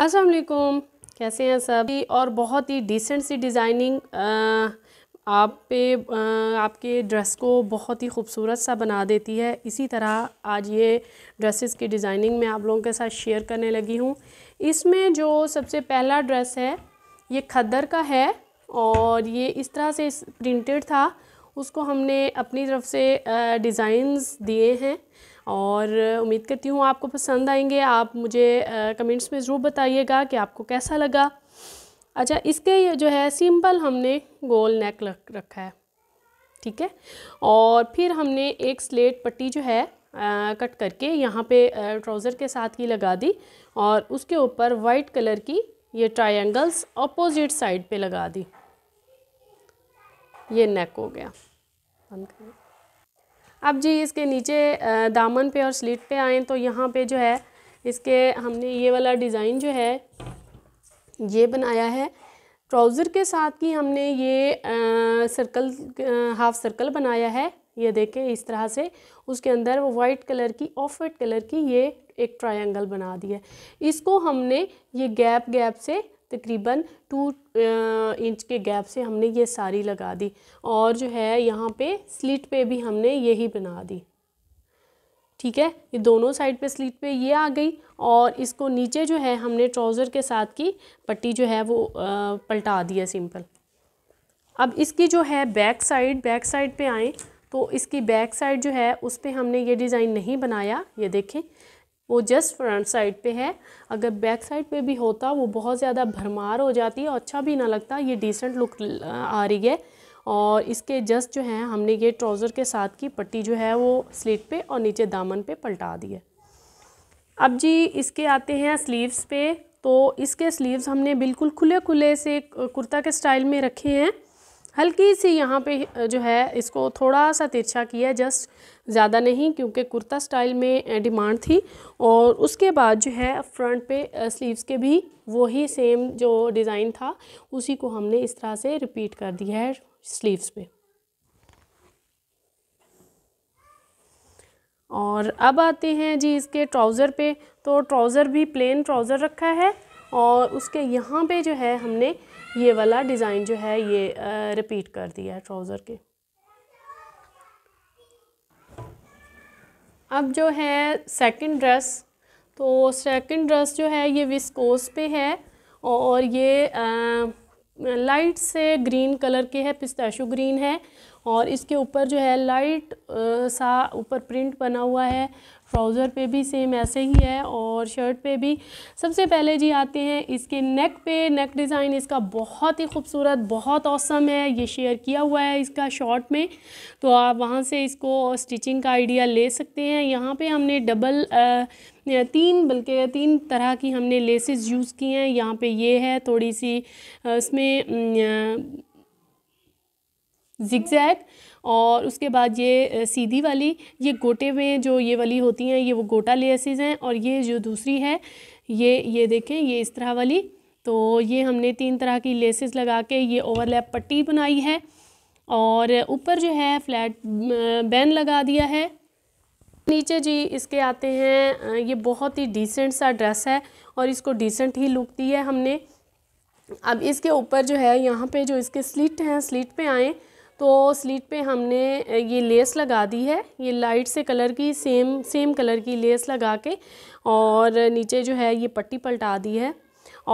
अस्सलाम वालेकुम कैसे हैं सब और बहुत ही डिसेंट सी डिज़ाइनिंग आप पे आपके ड्रेस को बहुत ही खूबसूरत सा बना देती है इसी तरह आज ये ड्रेसेस की डिज़ाइनिंग मैं आप लोगों के साथ शेयर करने लगी हूँ इसमें जो सबसे पहला ड्रेस है ये खद्दर का है और ये इस तरह से प्रिंटेड था उसको हमने अपनी तरफ से डिज़ाइंस दिए हैं और उम्मीद करती हूँ आपको पसंद आएंगे आप मुझे कमेंट्स में ज़रूर बताइएगा कि आपको कैसा लगा अच्छा इसके जो है सिंपल हमने गोल नेक रखा है ठीक है और फिर हमने एक स्लेट पट्टी जो है आ, कट करके यहाँ पे ट्राउज़र के साथ की लगा दी और उसके ऊपर वाइट कलर की ये ट्रायंगल्स अपोजिट साइड पे लगा दी ये नेक हो गया बंद अब जी इसके नीचे दामन पे और स्लीट पे आए तो यहाँ पे जो है इसके हमने ये वाला डिज़ाइन जो है ये बनाया है ट्राउज़र के साथ की हमने ये आ, सर्कल हाफ सर्कल बनाया है ये देखें इस तरह से उसके अंदर वो वाइट कलर की ऑफ वाइट कलर की ये एक ट्रायंगल बना दिया इसको हमने ये गैप गैप से तकरीबन टू इंच के गैप से हमने ये सारी लगा दी और जो है यहाँ पे स्लिट पे भी हमने यही बना दी ठीक है ये दोनों साइड पे स्लीट पे ये आ गई और इसको नीचे जो है हमने ट्राउज़र के साथ की पट्टी जो है वो पलटा दी है सिंपल अब इसकी जो है बैक साइड बैक साइड पे आए तो इसकी बैक साइड जो है उस पर हमने ये डिज़ाइन नहीं बनाया ये देखें वो जस्ट फ्रंट साइड पे है अगर बैक साइड पे भी होता वो बहुत ज़्यादा भरमार हो जाती और अच्छा भी ना लगता ये डिसेंट लुक आ रही है और इसके जस्ट जो है हमने ये ट्राउज़र के साथ की पट्टी जो है वो स्लीट पे और नीचे दामन पे पलटा दी है अब जी इसके आते हैं स्लीव्स पे तो इसके स्लीव्स हमने बिल्कुल खुले खुले से कुर्ता के स्टाइल में रखे हैं हल्की सी यहाँ पे जो है इसको थोड़ा सा तिरछा किया जस्ट ज़्यादा नहीं क्योंकि कुर्ता स्टाइल में डिमांड थी और उसके बाद जो है फ्रंट पे स्लीव्स के भी वही सेम जो डिज़ाइन था उसी को हमने इस तरह से रिपीट कर दिया है स्लीव्स पे और अब आते हैं जी इसके ट्राउज़र पे तो ट्राउज़र भी प्लेन ट्राउज़र रखा है और उसके यहाँ पे जो है हमने ये वाला डिज़ाइन जो है ये रिपीट कर दिया है ट्राउज़र के अब जो है सेकंड ड्रेस तो सेकंड ड्रेस जो है ये विस्कोस पे है और ये आ, लाइट से ग्रीन कलर के है पिस्ताशु ग्रीन है और इसके ऊपर जो है लाइट सा ऊपर प्रिंट बना हुआ है ट्राउज़र पे भी सेम ऐसे ही है और शर्ट पे भी सबसे पहले जी आते हैं इसके नेक पे नेक डिज़ाइन इसका बहुत ही खूबसूरत बहुत औसम है ये शेयर किया हुआ है इसका शॉर्ट में तो आप वहाँ से इसको स्टिचिंग का आइडिया ले सकते हैं यहाँ पे हमने डबल आ, तीन बल्कि तीन तरह की हमने लेसेस यूज़ की हैं यहाँ पे ये है थोड़ी सी इसमें जिगजैग और उसके बाद ये सीधी वाली ये गोटे में जो ये वाली होती हैं ये वो गोटा लेसिस हैं और ये जो दूसरी है ये ये देखें ये इस तरह वाली तो ये हमने तीन तरह की लेसेज लगा के ये ओवरलैप पट्टी बनाई है और ऊपर जो है फ्लैट बैन लगा दिया है नीचे जी इसके आते हैं ये बहुत ही डिसेंट सा ड्रेस है और इसको डिसेंट ही लुक दी है हमने अब इसके ऊपर जो है यहाँ पे जो इसके स्लिट हैं स्लिट पे आएँ तो स्लीट पे हमने ये लेस लगा दी है ये लाइट से कलर की सेम सेम कलर की लेस लगा के और नीचे जो है ये पट्टी पलटा दी है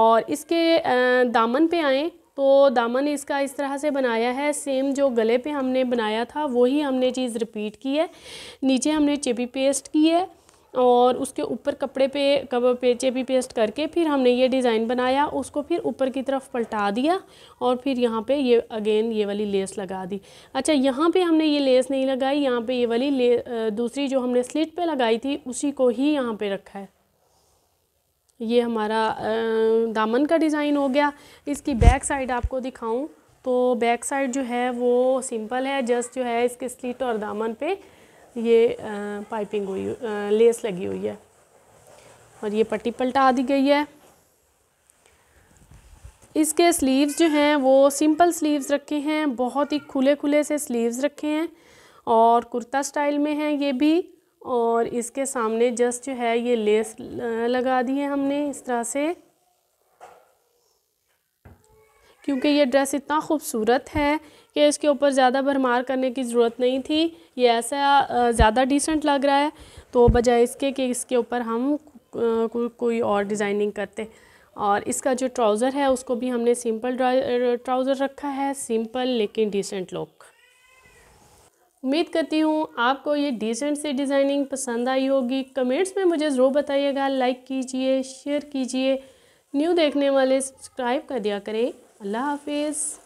और इसके दामन पे आएँ तो दामन इसका इस तरह से बनाया है सेम जो गले पे हमने बनाया था वही हमने चीज़ रिपीट की है नीचे हमने चिपी पेस्ट की है और उसके ऊपर कपड़े पे कवर पेचे भी पेस्ट करके फिर हमने ये डिज़ाइन बनाया उसको फिर ऊपर की तरफ पलटा दिया और फिर यहाँ पे ये अगेन ये वाली लेस लगा दी अच्छा यहाँ पे हमने ये लेस नहीं लगाई यहाँ पे ये वाली ले दूसरी जो हमने स्लिट पे लगाई थी उसी को ही यहाँ पे रखा है ये हमारा दामन का डिज़ाइन हो गया इसकी बैक साइड आपको दिखाऊँ तो बैक साइड जो है वो सिंपल है जस्ट जो है इसके स्लिट और दामन पर ये पाइपिंग हुई लेस लगी हुई है और ये पट्टी पलटा दी गई है इसके स्लीव्स जो हैं वो सिंपल स्लीव्स रखे हैं बहुत ही खुले खुले से स्लीव्स रखे हैं और कुर्ता स्टाइल में है ये भी और इसके सामने जस्ट जो है ये लेस लगा दी है हमने इस तरह से क्योंकि ये ड्रेस इतना खूबसूरत है कि इसके ऊपर ज़्यादा भरमार करने की ज़रूरत नहीं थी ये ऐसा ज़्यादा डिसेंट लग रहा है तो बजाय इसके कि इसके ऊपर हम को, कोई और डिज़ाइनिंग करते और इसका जो ट्राउज़र है उसको भी हमने सिंपल ट्राउज़र रखा है सिंपल लेकिन डिसेंट लुक उम्मीद करती हूँ आपको ये डिसेंट सी डिज़ाइनिंग पसंद आई होगी कमेंट्स में मुझे ज़रूर बताइएगा लाइक कीजिए शेयर कीजिए न्यू देखने वाले सब्सक्राइब कर दिया करें अल्लाह हाफिज़